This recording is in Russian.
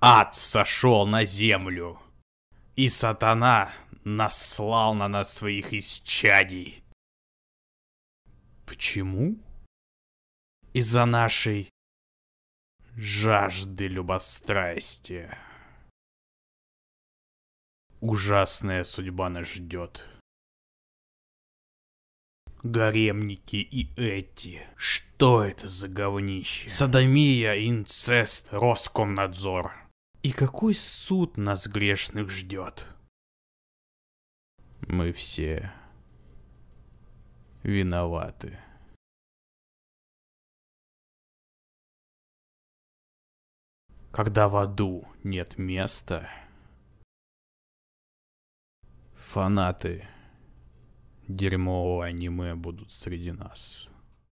ад сошел на землю, и сатана наслал на нас своих исчадий. Почему? Из-за нашей жажды любострастия. Ужасная судьба нас ждет. Гаремники и эти. Что это за говнище? Садомия, инцест, Роскомнадзор. И какой суд нас грешных ждет? Мы все виноваты. Когда в аду нет места, фанаты дерьмового аниме будут среди нас.